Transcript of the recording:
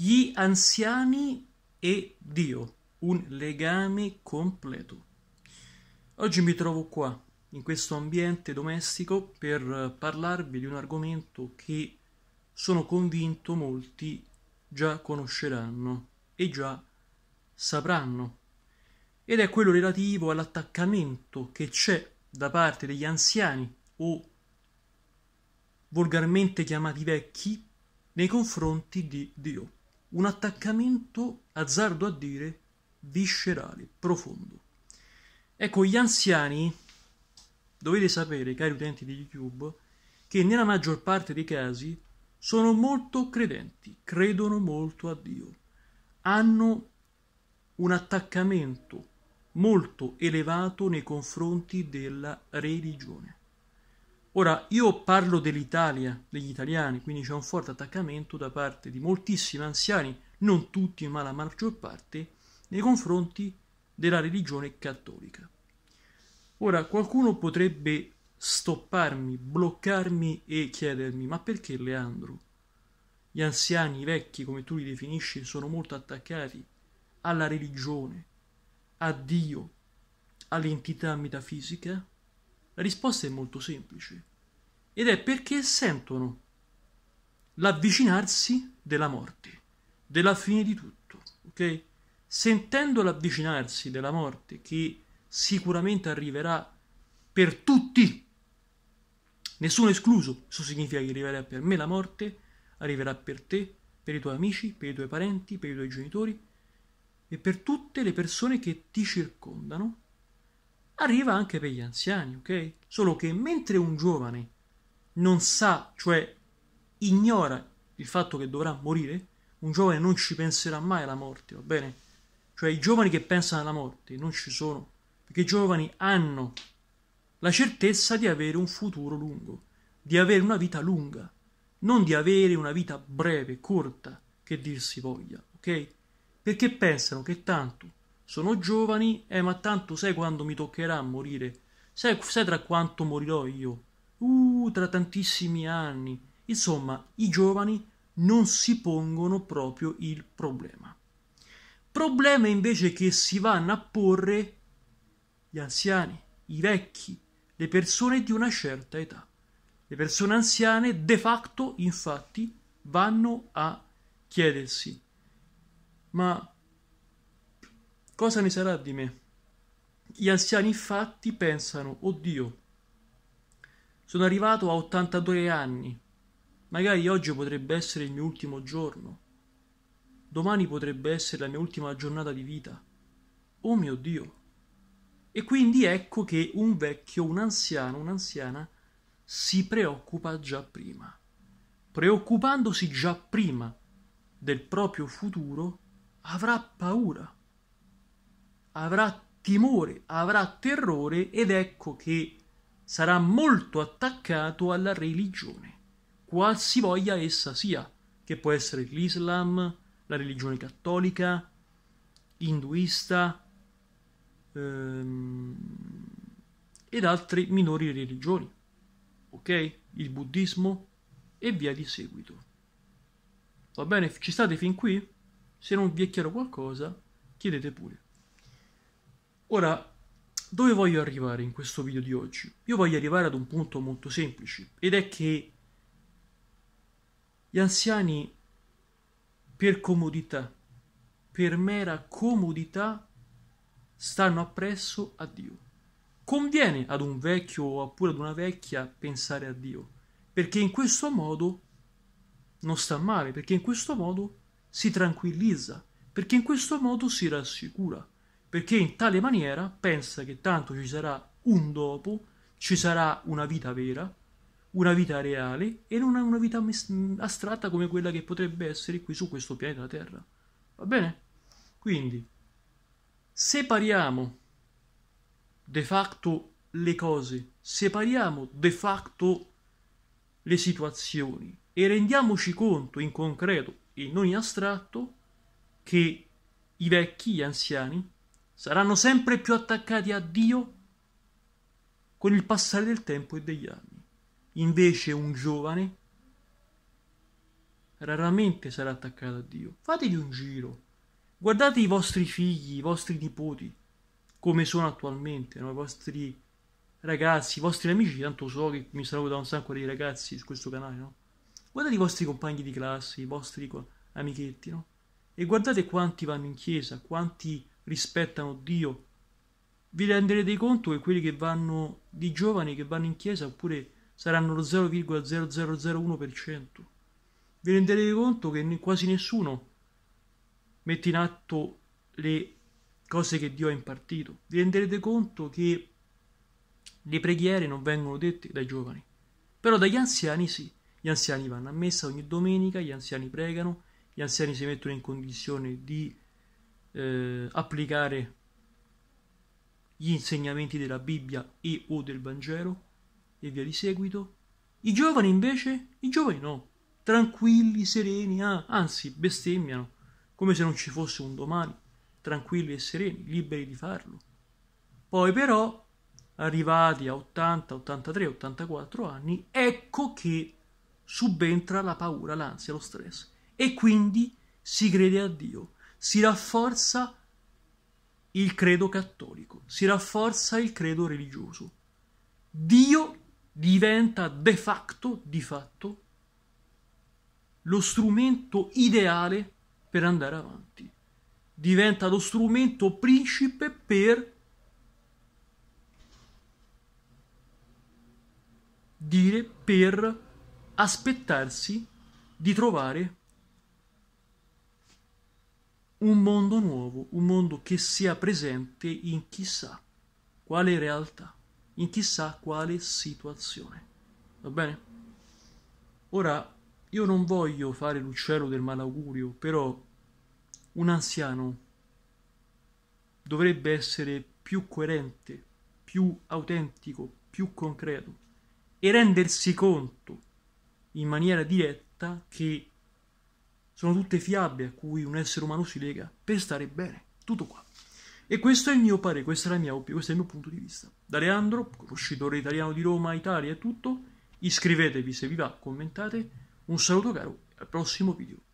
Gli anziani e Dio, un legame completo. Oggi mi trovo qua, in questo ambiente domestico, per parlarvi di un argomento che sono convinto molti già conosceranno e già sapranno. Ed è quello relativo all'attaccamento che c'è da parte degli anziani o volgarmente chiamati vecchi nei confronti di Dio un attaccamento, azzardo a dire, viscerale, profondo. Ecco, gli anziani, dovete sapere, cari utenti di YouTube, che nella maggior parte dei casi sono molto credenti, credono molto a Dio, hanno un attaccamento molto elevato nei confronti della religione. Ora, io parlo dell'Italia, degli italiani, quindi c'è un forte attaccamento da parte di moltissimi anziani, non tutti, ma la maggior parte, nei confronti della religione cattolica. Ora, qualcuno potrebbe stopparmi, bloccarmi e chiedermi, ma perché Leandro? Gli anziani, i vecchi, come tu li definisci, sono molto attaccati alla religione, a Dio, all'entità metafisica? La risposta è molto semplice ed è perché sentono l'avvicinarsi della morte, della fine di tutto, ok? Sentendo l'avvicinarsi della morte che sicuramente arriverà per tutti, nessuno escluso, questo significa che arriverà per me la morte, arriverà per te, per i tuoi amici, per i tuoi parenti, per i tuoi genitori e per tutte le persone che ti circondano, arriva anche per gli anziani, ok? Solo che mentre un giovane non sa, cioè ignora il fatto che dovrà morire, un giovane non ci penserà mai alla morte, va bene? Cioè i giovani che pensano alla morte non ci sono, perché i giovani hanno la certezza di avere un futuro lungo, di avere una vita lunga, non di avere una vita breve, corta, che dir si voglia, ok? Perché pensano che tanto sono giovani, eh ma tanto sai quando mi toccherà morire, sai, sai tra quanto morirò io, tra tantissimi anni. Insomma, i giovani non si pongono proprio il problema. Problema invece che si vanno a porre gli anziani, i vecchi, le persone di una certa età. Le persone anziane de facto, infatti, vanno a chiedersi, ma cosa ne sarà di me? Gli anziani infatti pensano, oddio, sono arrivato a 82 anni. Magari oggi potrebbe essere il mio ultimo giorno. Domani potrebbe essere la mia ultima giornata di vita. Oh mio Dio! E quindi ecco che un vecchio, un anziano, un'anziana si preoccupa già prima. Preoccupandosi già prima del proprio futuro, avrà paura, avrà timore, avrà terrore ed ecco che sarà molto attaccato alla religione, qualsivoglia essa sia, che può essere l'Islam, la religione cattolica, induista ehm, ed altre minori religioni, ok? Il buddismo e via di seguito. Va bene? Ci state fin qui? Se non vi è chiaro qualcosa, chiedete pure. Ora, dove voglio arrivare in questo video di oggi? Io voglio arrivare ad un punto molto semplice ed è che gli anziani per comodità, per mera comodità, stanno appresso a Dio. Conviene ad un vecchio oppure ad una vecchia pensare a Dio, perché in questo modo non sta male, perché in questo modo si tranquillizza, perché in questo modo si rassicura perché in tale maniera pensa che tanto ci sarà un dopo, ci sarà una vita vera, una vita reale e non una vita astratta come quella che potrebbe essere qui su questo pianeta Terra. Va bene? Quindi separiamo de facto le cose, separiamo de facto le situazioni e rendiamoci conto in concreto e non in astratto che i vecchi, gli anziani, saranno sempre più attaccati a Dio con il passare del tempo e degli anni. Invece un giovane raramente sarà attaccato a Dio. Fatevi un giro, guardate i vostri figli, i vostri nipoti, come sono attualmente, no? i vostri ragazzi, i vostri amici, tanto so che mi saluta un sacco di ragazzi su questo canale, no? Guardate i vostri compagni di classe, i vostri amichetti, no? E guardate quanti vanno in chiesa, quanti rispettano Dio. Vi renderete conto che quelli che vanno di giovani che vanno in chiesa oppure saranno lo 0,0001%. Vi renderete conto che quasi nessuno mette in atto le cose che Dio ha impartito. Vi renderete conto che le preghiere non vengono dette dai giovani, però dagli anziani sì. Gli anziani vanno a messa ogni domenica, gli anziani pregano, gli anziani si mettono in condizione di eh, applicare gli insegnamenti della Bibbia e o del Vangelo e via di seguito. I giovani invece, i giovani no, tranquilli, sereni, ah, anzi bestemmiano, come se non ci fosse un domani, tranquilli e sereni, liberi di farlo. Poi però, arrivati a 80, 83, 84 anni, ecco che subentra la paura, l'ansia, lo stress e quindi si crede a Dio si rafforza il credo cattolico, si rafforza il credo religioso. Dio diventa de facto, di fatto, lo strumento ideale per andare avanti. Diventa lo strumento principe per dire, per aspettarsi di trovare un mondo nuovo, un mondo che sia presente in chissà quale realtà, in chissà quale situazione. Va bene? Ora, io non voglio fare l'uccello del malaugurio, però un anziano dovrebbe essere più coerente, più autentico, più concreto e rendersi conto in maniera diretta che sono tutte fiabe a cui un essere umano si lega per stare bene. Tutto qua. E questo è il mio parere, questa è la mia opinione, questo è il mio punto di vista. Da Leandro, conoscitore italiano di Roma, Italia è tutto, iscrivetevi se vi va, commentate. Un saluto caro e al prossimo video.